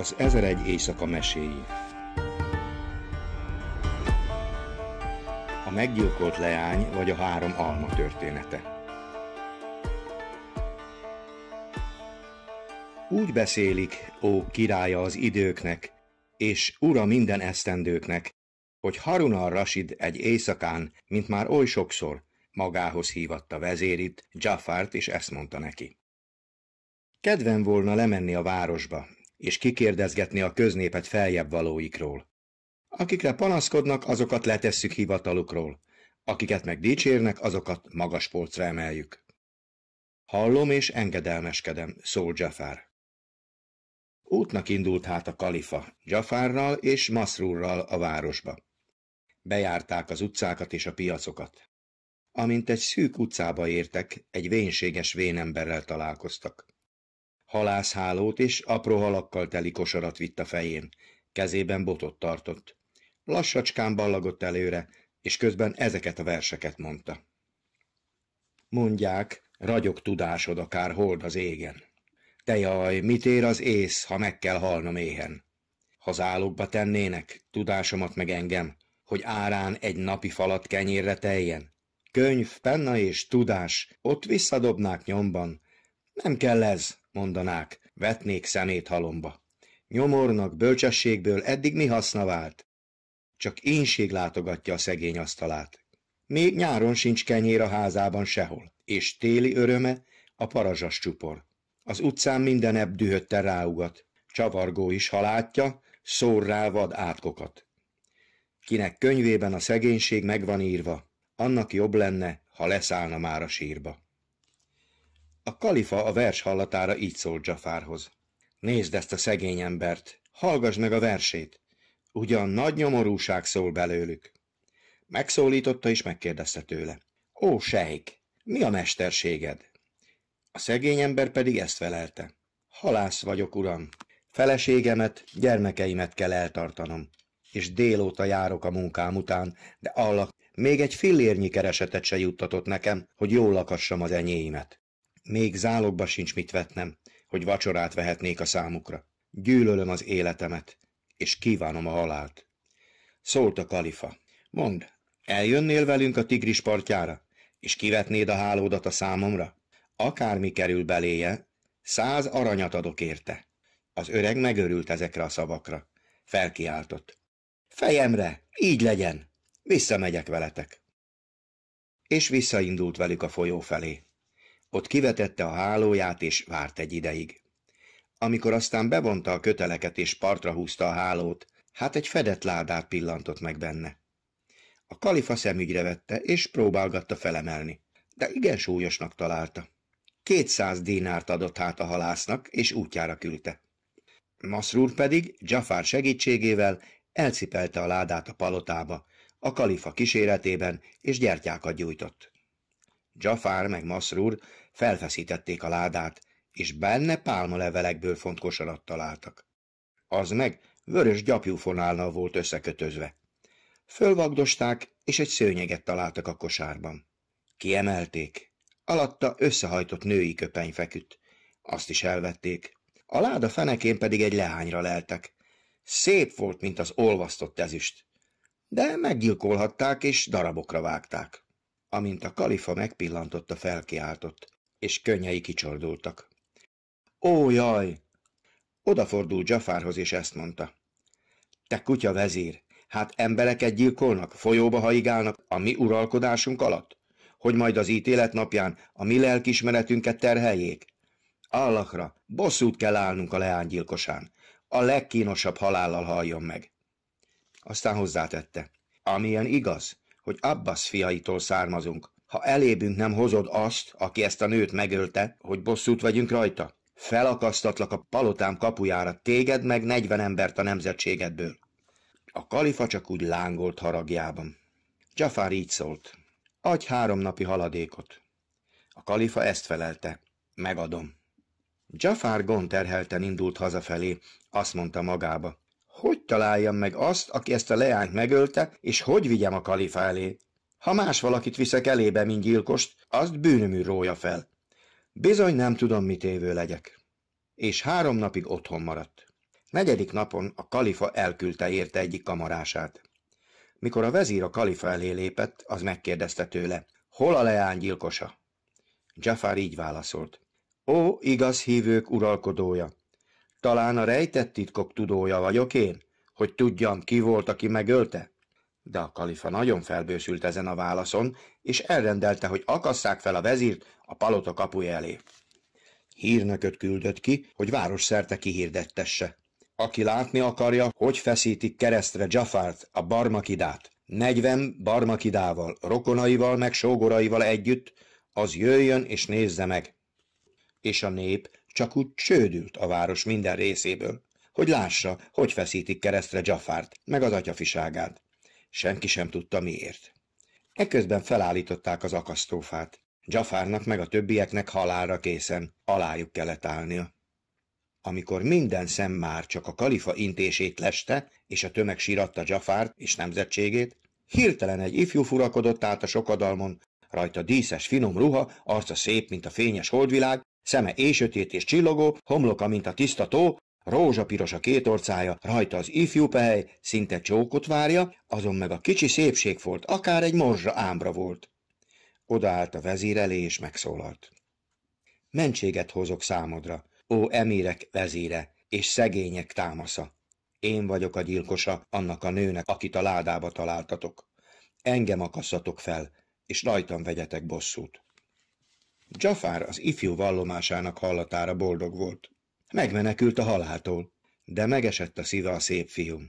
az 1001 éjszaka meséi. A meggyilkolt leány vagy a három alma története. Úgy beszélik, ó királya az időknek, és ura minden esztendőknek, hogy Harun al-Rashid egy éjszakán, mint már oly sokszor, magához hívatta vezérit, Jaffart és ezt mondta neki. Kedven volna lemenni a városba, és kikérdezgetni a köznépet feljebb valóikról. Akikre panaszkodnak, azokat letesszük hivatalukról, akiket meg dicsérnek, azokat magas polcra emeljük. Hallom és engedelmeskedem, szól Jafar. Útnak indult hát a kalifa, Jafarral és Masrurral a városba. Bejárták az utcákat és a piacokat. Amint egy szűk utcába értek, egy vénséges vénemberrel találkoztak halászhálót és apró halakkal teli kosarat vitt a fején, kezében botot tartott. Lassacskán ballagott előre, és közben ezeket a verseket mondta. Mondják, ragyog tudásod akár hold az égen. Te jaj, mit ér az ész, ha meg kell halnom éhen? Ha zálogba tennének, tudásomat meg engem, hogy árán egy napi falat kenyérre teljen. Könyv, penna és tudás, ott visszadobnák nyomban, nem kell ez, mondanák, vetnék szemét halomba. Nyomornak bölcsességből eddig mi haszna vált? Csak énség látogatja a szegény asztalát. Még nyáron sincs kenyér a házában sehol, és téli öröme a parazsas csupor. Az utcán minden ebb dühötte ráugat, csavargó is halátja, szór rá vad átkokat. Kinek könyvében a szegénység megvan írva, annak jobb lenne, ha leszállna már a sírba. A kalifa a vers hallatára így szólt Jafárhoz. Nézd ezt a szegény embert, hallgass meg a versét. Ugyan nagy nyomorúság szól belőlük. Megszólította és megkérdezte tőle. Ó, sejk, mi a mesterséged? A szegény ember pedig ezt felelte. Halász vagyok, uram. Feleségemet, gyermekeimet kell eltartanom. És délóta járok a munkám után, de Allah még egy fillérnyi keresetet se juttatott nekem, hogy jól lakassam az enyéimet. Még zálogba sincs mit vetnem, hogy vacsorát vehetnék a számukra. Gyűlölöm az életemet, és kívánom a halált. Szólt a kalifa. Mondd, eljönnél velünk a tigris partjára, és kivetnéd a hálódat a számomra? Akármi kerül beléje, száz aranyat adok érte. Az öreg megörült ezekre a szavakra. Felkiáltott. Fejemre, így legyen! Visszamegyek veletek! És visszaindult velük a folyó felé. Ott kivetette a hálóját és várt egy ideig. Amikor aztán bevonta a köteleket és partra húzta a hálót, hát egy fedett ládát pillantott meg benne. A kalifa szemügyre vette, és próbálgatta felemelni, de igen súlyosnak találta. Kétszáz dinárt adott hát a halásznak, és útjára küldte. Masrur pedig Jafar segítségével elcipelte a ládát a palotába, a kalifa kíséretében, és gyertyákat gyújtott. Jafar meg Masrur felfeszítették a ládát, és benne pálmalevelekből font kosarat találtak. Az meg vörös gyapjúfonálnal volt összekötözve. Fölvagdosták, és egy szőnyeget találtak a kosárban. Kiemelték. Alatta összehajtott női köpeny feküdt. Azt is elvették. A láda fenekén pedig egy leányra leltek. Szép volt, mint az olvasztott ezüst. De meggyilkolhatták és darabokra vágták. Amint a kalifa megpillantotta, felkiáltott és könnyei kicsordultak. Ó, jaj! Odafordult Jafárhoz, és ezt mondta. Te kutya vezér, hát embereket gyilkolnak, folyóba haigálnak a mi uralkodásunk alatt, hogy majd az ítélet napján a mi lelkismeretünket terheljék. Allahra, bosszút kell állnunk a leánygyilkosán, a legkínosabb halállal halljon meg. Aztán hozzátette, amilyen igaz, hogy Abbas fiaitól származunk, ha elébünk nem hozod azt, aki ezt a nőt megölte, hogy bosszút vegyünk rajta? Felakasztatlak a palotám kapujára téged meg negyven embert a nemzetségedből. A kalifa csak úgy lángolt haragjában. Jafar így szólt. Adj három napi haladékot. A kalifa ezt felelte. Megadom. Jafar gonterhelten indult hazafelé, azt mondta magába. Hogy találjam meg azt, aki ezt a leányt megölte, és hogy vigyem a kalifa elé? Ha más valakit viszek elébe, mint gyilkost, azt bűnömű rója fel. Bizony nem tudom, mit évő legyek. És három napig otthon maradt. Negyedik napon a kalifa elküldte érte egyik kamarását. Mikor a vezír a kalifa elé lépett, az megkérdezte tőle, hol a leány gyilkosa? Jafar így válaszolt. Ó, igaz hívők uralkodója! Talán a rejtett titkok tudója vagyok én, hogy tudjam, ki volt, aki megölte? de a kalifa nagyon felbősült ezen a válaszon, és elrendelte, hogy akasszák fel a vezírt a palota kapuja elé. Hírnököt küldött ki, hogy város szerte kihirdettesse. Aki látni akarja, hogy feszítik keresztre Jafárt, a barmakidát, negyven barmakidával, rokonaival meg sógoraival együtt, az jöjjön és nézze meg. És a nép csak úgy csődült a város minden részéből, hogy lássa, hogy feszítik keresztre Jafárt, meg az atyafiságát. Senki sem tudta miért. Eközben felállították az akasztófát. Jafárnak meg a többieknek halálra készen, alájuk kellett állnia. Amikor minden szem már csak a kalifa intését leste, és a tömeg síratta Jafárt és nemzetségét, hirtelen egy ifjú furakodott át a sokadalmon, rajta díszes finom ruha, arca szép, mint a fényes holdvilág, szeme éjsötét és csillogó, homloka, mint a tiszta tó, Rózsapiros a két orcája, rajta az ifjú pehely, szinte csókot várja, azon meg a kicsi szépség volt akár egy morzsa ámbra volt. Odaállt a vezír elé, és megszólalt. Mentséget hozok számodra, ó emírek vezére, és szegények támasza. Én vagyok a gyilkosa annak a nőnek, akit a ládába találtatok. Engem akasszatok fel, és rajtam vegyetek bosszút. Jafar az ifjú vallomásának hallatára boldog volt. Megmenekült a haláltól, de megesett a szíve a szép fiúm.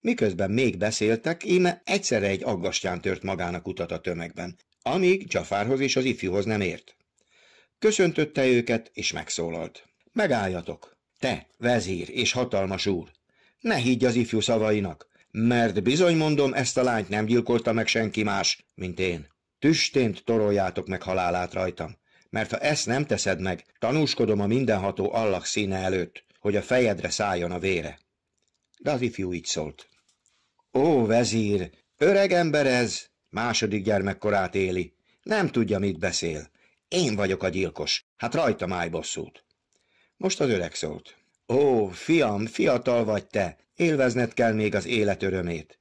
Miközben még beszéltek, íme egyszerre egy aggastyán tört magának utat a tömegben, amíg Csafárhoz és az ifjúhoz nem ért. Köszöntötte őket, és megszólalt. Megálljatok! Te, vezír és hatalmas úr! Ne higgy az ifjú szavainak, mert bizony mondom, ezt a lányt nem gyilkolta meg senki más, mint én. Tüstént toroljátok meg halálát rajtam, mert ha ezt nem teszed meg, tanúskodom a mindenható allak színe előtt, hogy a fejedre szálljon a vére. De az ifjú így szólt. Ó, vezír, öreg ember ez, második gyermekkorát éli, nem tudja, mit beszél. Én vagyok a gyilkos, hát rajta máj bosszút. Most az öreg szólt. Ó, fiam, fiatal vagy te, élvezned kell még az élet örömét.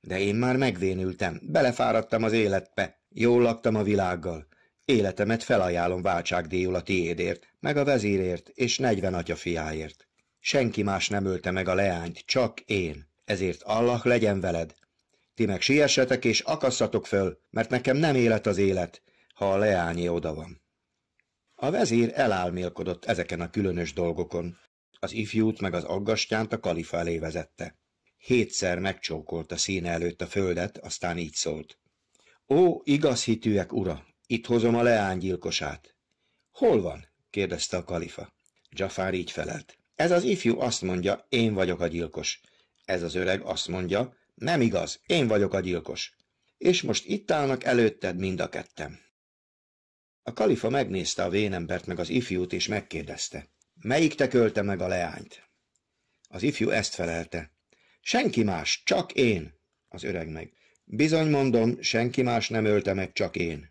De én már megvénültem, belefáradtam az életbe, jól laktam a világgal. Életemet felajánlom váltságdíjul a tiédért, meg a vezérért és negyven fiáért. Senki más nem ölte meg a leányt, csak én. Ezért Allah legyen veled. Ti meg siessetek és akasszatok föl, mert nekem nem élet az élet, ha a leányi oda van. A vezér elálmélkodott ezeken a különös dolgokon. Az ifjút meg az aggastyánt a kalifa elé vezette. Hétszer a színe előtt a földet, aztán így szólt. Ó, igaz hitűek, ura! Itt hozom a leánygyilkosát. Hol van? kérdezte a kalifa. Jafar így felelt. Ez az ifjú azt mondja, én vagyok a gyilkos. Ez az öreg azt mondja, nem igaz, én vagyok a gyilkos. És most itt állnak előtted mind a ketten. A kalifa megnézte a vénembert meg az ifjút, és megkérdezte. Melyik te költe meg a leányt? Az ifjú ezt felelte. Senki más, csak én. Az öreg meg. Bizony mondom, senki más nem ölte meg, csak én.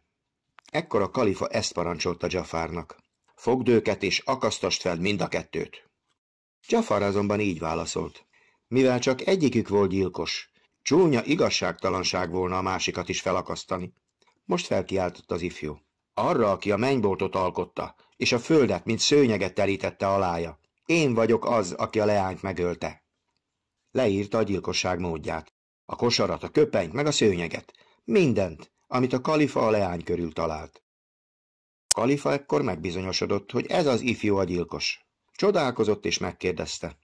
Ekkor a kalifa ezt parancsolta Jafárnak. Fogd őket és akasztast fel mind a kettőt. Jafar azonban így válaszolt. Mivel csak egyikük volt gyilkos, csúnya igazságtalanság volna a másikat is felakasztani. Most felkiáltott az ifjú. Arra, aki a mennyboltot alkotta, és a földet, mint szőnyeget terítette alája. Én vagyok az, aki a leányt megölte. Leírta a gyilkosság módját. A kosarat, a köpenyt, meg a szőnyeget. Mindent, amit a kalifa a leány körül talált. Kalifa ekkor megbizonyosodott, hogy ez az ifjú a gyilkos. Csodálkozott és megkérdezte.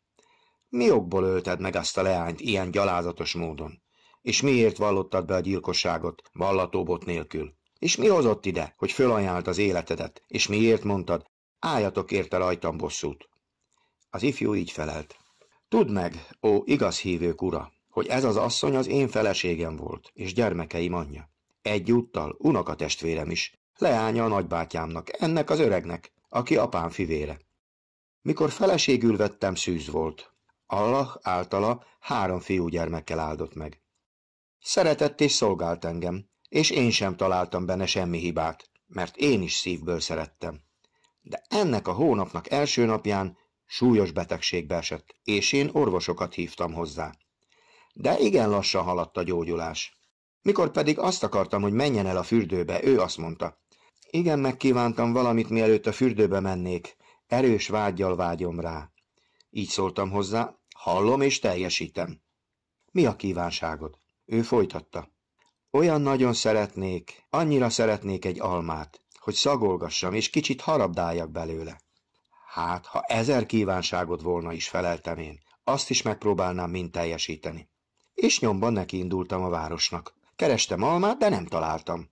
Mi okból ölted meg azt a leányt ilyen gyalázatos módon? És miért vallottad be a gyilkosságot, vallatóbot nélkül? És mi hozott ide, hogy fölajánlt az életedet? És miért mondtad, álljatok érte rajtam bosszút? Az ifjú így felelt. Tudd meg, ó igaz hívők ura, hogy ez az asszony az én feleségem volt, és gyermekeim anyja. Egyúttal unokatestvérem is, leánya a nagybátyámnak, ennek az öregnek, aki apám fivére. Mikor feleségül vettem, szűz volt. Allah általa három fiúgyermekkel áldott meg. Szeretett és szolgált engem, és én sem találtam benne semmi hibát, mert én is szívből szerettem. De ennek a hónapnak első napján súlyos betegségbe esett, és én orvosokat hívtam hozzá. De igen lassan haladt a gyógyulás. Mikor pedig azt akartam, hogy menjen el a fürdőbe, ő azt mondta. Igen, megkívántam valamit, mielőtt a fürdőbe mennék. Erős vágyjal vágyom rá. Így szóltam hozzá, hallom és teljesítem. Mi a kívánságod? Ő folytatta. Olyan nagyon szeretnék, annyira szeretnék egy almát, hogy szagolgassam, és kicsit harabdáljak belőle. Hát, ha ezer kívánságod volna is, feleltem én, azt is megpróbálnám mind teljesíteni. És nyomban nekiindultam a városnak. Kerestem almát, de nem találtam.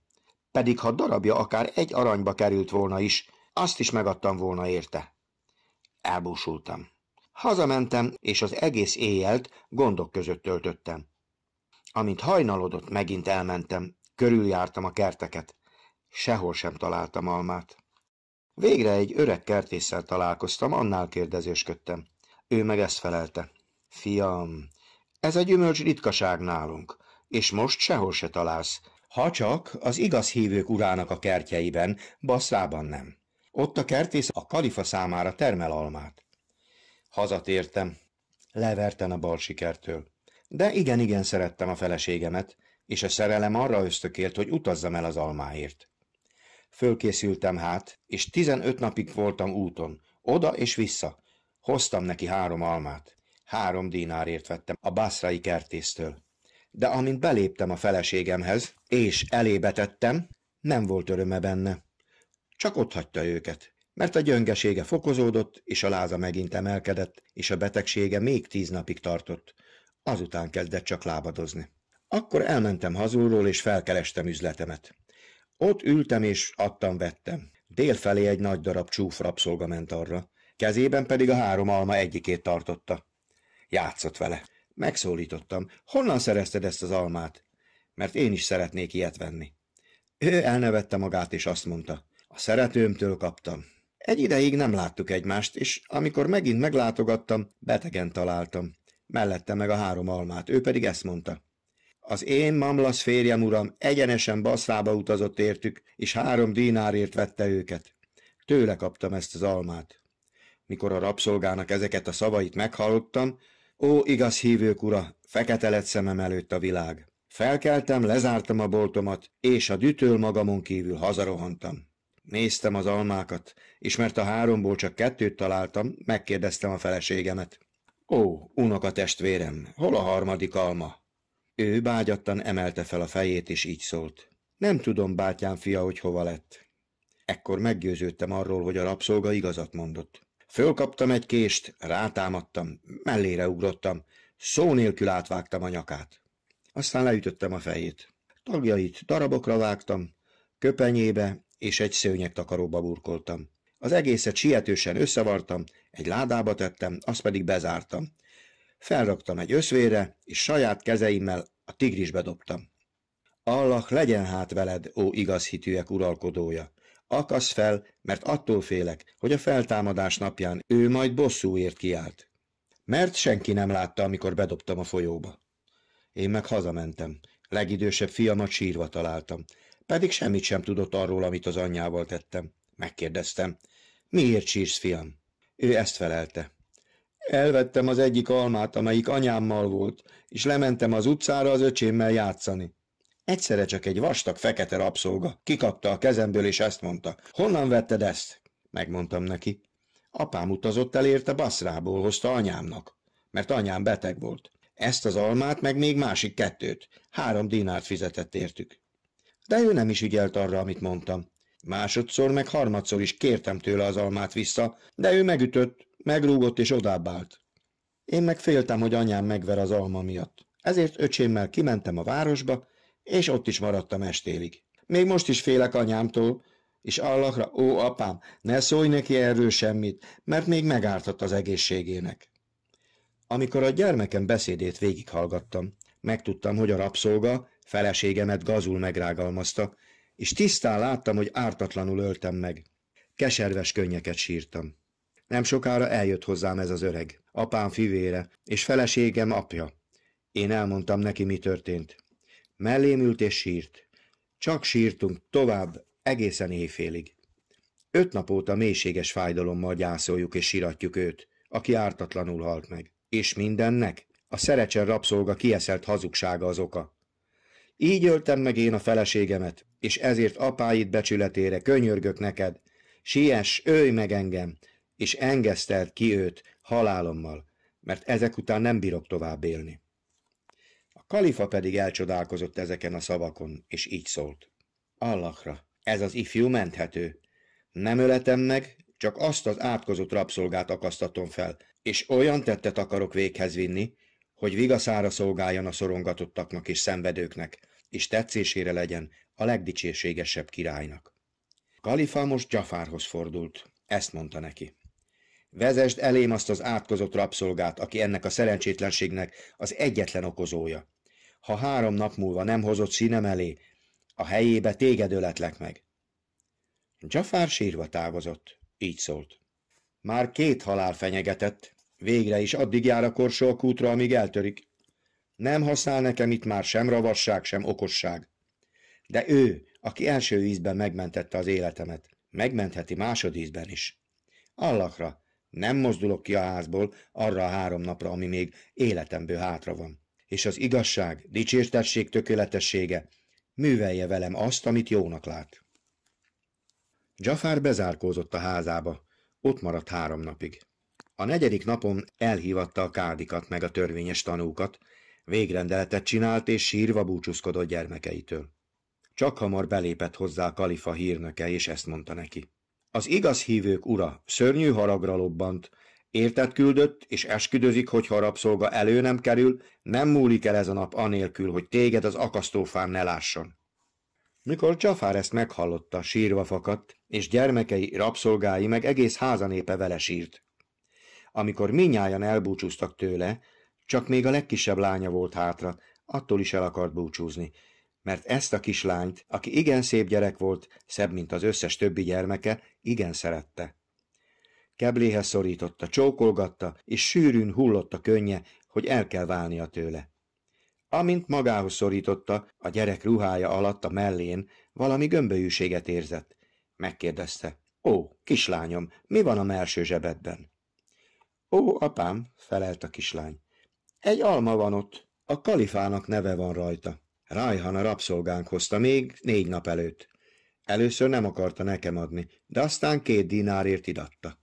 Pedig ha darabja akár egy aranyba került volna is, azt is megadtam volna érte. Elbúsultam. Hazamentem, és az egész éjjelt gondok között töltöttem. Amint hajnalodott, megint elmentem, körüljártam a kerteket. Sehol sem találtam almát. Végre egy öreg kertésszel találkoztam, annál kérdezősködtem. Ő meg ezt felelte. Fiam, ez a gyümölcs ritkaság nálunk és most sehol se találsz, ha csak az igaz hívők urának a kertjeiben, Baszrában nem. Ott a kertész a kalifa számára termel almát. Hazatértem. Leverten a bal sikertől. De igen-igen szerettem a feleségemet, és a szerelem arra ösztökélt, hogy utazzam el az almáért. Fölkészültem hát, és 15 napig voltam úton, oda és vissza. Hoztam neki három almát. Három dinárért vettem a bászrai kertésztől de amint beléptem a feleségemhez, és elébetettem, nem volt öröme benne. Csak ott hagyta őket, mert a gyöngesége fokozódott, és a láza megint emelkedett, és a betegsége még tíz napig tartott. Azután kezdett csak lábadozni. Akkor elmentem hazulról, és felkerestem üzletemet. Ott ültem, és adtam-vettem. Délfelé egy nagy darab csúf rabszolga ment arra, kezében pedig a három alma egyikét tartotta. Játszott vele. Megszólítottam. Honnan szerezted ezt az almát? Mert én is szeretnék ilyet venni. Ő elnevette magát, és azt mondta. A szeretőmtől kaptam. Egy ideig nem láttuk egymást, és amikor megint meglátogattam, betegen találtam. Mellette meg a három almát, ő pedig ezt mondta. Az én mamlasz férjem uram egyenesen basszába utazott értük, és három dinárért vette őket. Tőle kaptam ezt az almát. Mikor a rabszolgának ezeket a szavait meghallottam, Ó, igaz hívők ura, fekete lett szemem előtt a világ. Felkeltem, lezártam a boltomat, és a dütől magamon kívül hazarohantam. Néztem az almákat, és mert a háromból csak kettőt találtam, megkérdeztem a feleségemet. Ó, unoka testvérem, hol a harmadik alma? Ő bágyattan emelte fel a fejét, és így szólt. Nem tudom, bátyám fia, hogy hova lett. Ekkor meggyőződtem arról, hogy a rabszolga igazat mondott. Fölkaptam egy kést, rátámadtam, mellére ugrottam, szó nélkül átvágtam a nyakát. Aztán leütöttem a fejét. Tagjait darabokra vágtam, köpenyébe és egy szőnyegtakaróba burkoltam. Az egészet sietősen összevartam, egy ládába tettem, azt pedig bezártam. Felraktam egy összvére, és saját kezeimmel a tigrisbe dobtam. Allah legyen hát veled, ó hitűek uralkodója! Akasz fel, mert attól félek, hogy a feltámadás napján ő majd bosszúért kiált. Mert senki nem látta, amikor bedobtam a folyóba. Én meg hazamentem. Legidősebb fiamat sírva találtam. Pedig semmit sem tudott arról, amit az anyjával tettem. Megkérdeztem. Miért sírsz, fiam? Ő ezt felelte. Elvettem az egyik almát, amelyik anyámmal volt, és lementem az utcára az öcsémmel játszani. Egyszerre csak egy vastag fekete rabszolga kikapta a kezemből, és ezt mondta. Honnan vetted ezt? Megmondtam neki. Apám utazott el érte Baszrából, hozta anyámnak, mert anyám beteg volt. Ezt az almát, meg még másik kettőt. Három dinárt fizetett értük. De ő nem is ügyelt arra, amit mondtam. Másodszor, meg harmadszor is kértem tőle az almát vissza, de ő megütött, megrúgott és odábbált. Én meg féltem, hogy anyám megver az alma miatt. Ezért öcsémmel kimentem a városba, és ott is maradtam estélig. Még most is félek anyámtól, és Allahra, ó apám, ne szólj neki erről semmit, mert még megártott az egészségének. Amikor a gyermekem beszédét végighallgattam, megtudtam, hogy a rabszolga feleségemet gazul megrágalmazta, és tisztán láttam, hogy ártatlanul öltem meg. Keserves könnyeket sírtam. Nem sokára eljött hozzám ez az öreg, apám fivére, és feleségem apja. Én elmondtam neki, mi történt. Mellém ült és sírt. Csak sírtunk tovább, egészen éjfélig. Öt nap óta mélységes fájdalommal gyászoljuk és siratjuk őt, aki ártatlanul halt meg. És mindennek? A szerecsen rabszolga kieszelt hazugsága az oka. Így öltem meg én a feleségemet, és ezért apáid becsületére könyörgök neked. Siess, ölj meg engem, és engeszteld ki őt halálommal, mert ezek után nem bírok tovább élni. Kalifa pedig elcsodálkozott ezeken a szavakon, és így szólt. Allahra, ez az ifjú menthető. Nem öletem meg, csak azt az átkozott rabszolgát akasztatom fel, és olyan tettet akarok véghez vinni, hogy vigaszára szolgáljon a szorongatottaknak és szenvedőknek, és tetszésére legyen a legdicsérségesebb királynak. Kalifa most Jafárhoz fordult, ezt mondta neki. Vezesd elém azt az átkozott rabszolgát, aki ennek a szerencsétlenségnek az egyetlen okozója ha három nap múlva nem hozott színem elé, a helyébe téged öletlek meg. Jafar sírva távozott, így szólt. Már két halál fenyegetett, végre is addig jár a kútra, amíg eltörik. Nem használ nekem itt már sem ravasság, sem okosság. De ő, aki első ízben megmentette az életemet, megmentheti másodízben is. Allakra, nem mozdulok ki a házból arra a három napra, ami még életemből hátra van és az igazság, dicsértesség tökéletessége művelje velem azt, amit jónak lát. Jafar bezárkózott a házába, ott maradt három napig. A negyedik napon elhívatta a kádikat meg a törvényes tanúkat, végrendeletet csinált és sírva búcsúzkodott gyermekeitől. Csak hamar belépett hozzá a kalifa hírnöke, és ezt mondta neki. Az igaz hívők ura szörnyű haragra lobbant, Értet küldött, és esküdözik, hogy ha a rabszolga elő nem kerül, nem múlik el ez a nap anélkül, hogy téged az akasztófán ne lásson. Mikor Csafár ezt meghallotta, sírva fakadt, és gyermekei, rabszolgái meg egész házanépe vele sírt. Amikor minnyáján elbúcsúztak tőle, csak még a legkisebb lánya volt hátra, attól is el akart búcsúzni, mert ezt a kislányt, aki igen szép gyerek volt, szebb, mint az összes többi gyermeke, igen szerette. Kebléhez szorította, csókolgatta, és sűrűn hullott a könnye, hogy el kell válnia tőle. Amint magához szorította, a gyerek ruhája alatt a mellén valami gömbölyűséget érzett. Megkérdezte, ó, kislányom, mi van a melső zsebedben? Ó, apám, felelt a kislány, egy alma van ott, a kalifának neve van rajta. Rajhan a rabszolgánk hozta még négy nap előtt. Először nem akarta nekem adni, de aztán két dinárért idatta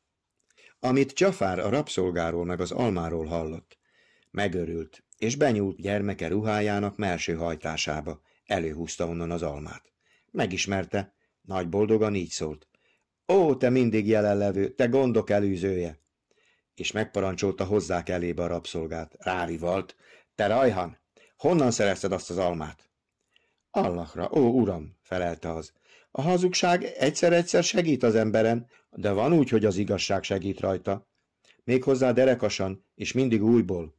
amit Csafár a rabszolgáról meg az almáról hallott. Megörült, és benyúlt gyermeke ruhájának melső hajtásába, előhúzta onnan az almát. Megismerte, nagy boldogan így szólt. Ó, te mindig jelenlevő, te gondok előzője! És megparancsolta hozzák elébe a rabszolgát, rárivalt. Te rajhan, honnan szerezted azt az almát? Allahra, ó uram, felelte az, a hazugság egyszer-egyszer segít az emberen, de van úgy, hogy az igazság segít rajta. Méghozzá derekasan, és mindig újból.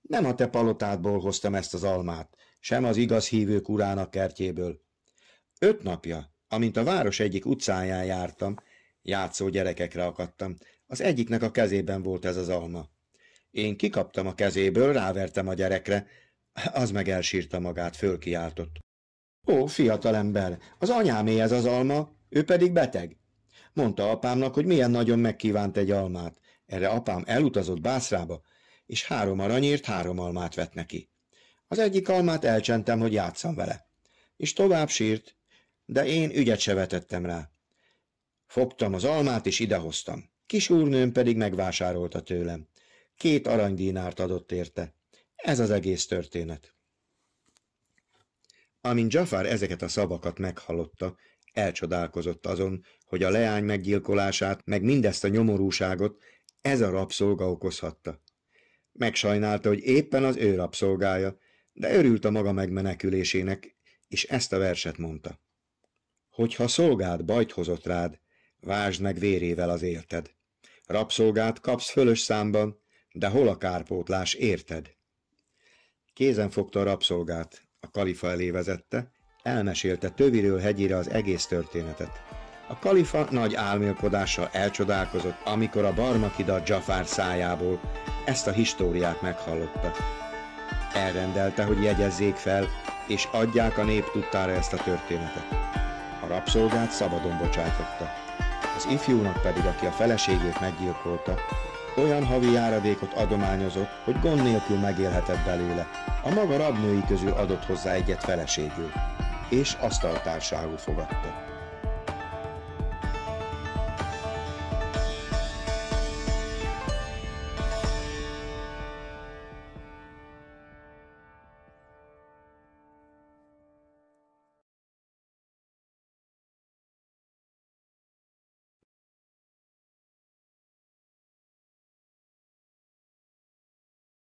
Nem a te palotádból hoztam ezt az almát, sem az igaz hívők urának kertjéből. Öt napja, amint a város egyik utcáján jártam, játszó gyerekekre akadtam, az egyiknek a kezében volt ez az alma. Én kikaptam a kezéből, rávertem a gyerekre, az meg elsírta magát, fölkiáltott. Ó, fiatalember, az anyámé ez az alma, ő pedig beteg. Mondta apámnak, hogy milyen nagyon megkívánt egy almát. Erre apám elutazott Bászrába, és három aranyért három almát vett neki. Az egyik almát elcsentem, hogy játszam vele. És tovább sírt, de én ügyet se vetettem rá. Fogtam az almát, és idehoztam. Kis úrnőm pedig megvásárolta tőlem. Két aranydínárt adott érte. Ez az egész történet. Amint Jafar ezeket a szavakat meghallotta, elcsodálkozott azon, hogy a leány meggyilkolását, meg mindezt a nyomorúságot ez a rabszolga okozhatta. Megsajnálta, hogy éppen az ő rabszolgája, de örült a maga megmenekülésének, és ezt a verset mondta. Hogyha szolgád bajt hozott rád, vásd meg vérével az érted. Rabszolgát kapsz fölös számban, de hol a kárpótlás, érted? Kézen fogta a rabszolgát, a kalifa elé vezette, elmesélte töviről hegyire az egész történetet. A kalifa nagy álmélkodással elcsodálkozott, amikor a barmakida Jafar szájából ezt a históriát meghallotta. Elrendelte, hogy jegyezzék fel, és adják a nép tudtára ezt a történetet. A rabszolgát szabadon bocsátotta. Az ifjúnak pedig, aki a feleségét meggyilkolta, olyan havi járadékot adományozott, hogy gond nélkül megélhetett belőle. A maga rabnői közül adott hozzá egyet feleségül, és asztaltárságul fogadta.